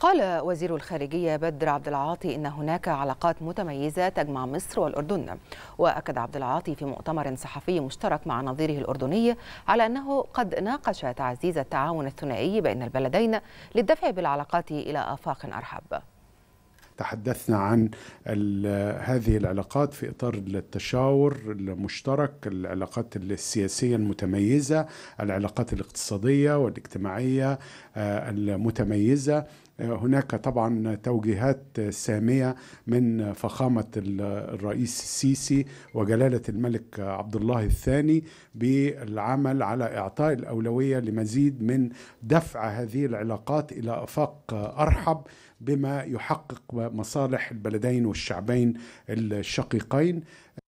قال وزير الخارجية بدر عبد العاطي إن هناك علاقات متميزة تجمع مصر والأردن وأكد عبد العاطي في مؤتمر صحفي مشترك مع نظيره الأردني على أنه قد ناقش تعزيز التعاون الثنائي بين البلدين للدفع بالعلاقات إلى آفاق أرحب تحدثنا عن هذه العلاقات في اطار التشاور المشترك العلاقات السياسيه المتميزه العلاقات الاقتصاديه والاجتماعيه آه، المتميزه هناك طبعا توجيهات سامية من فخامة الرئيس السيسي وجلالة الملك عبد الله الثاني بالعمل على إعطاء الأولوية لمزيد من دفع هذه العلاقات إلى آفاق أرحب بما يحقق مصالح البلدين والشعبين الشقيقين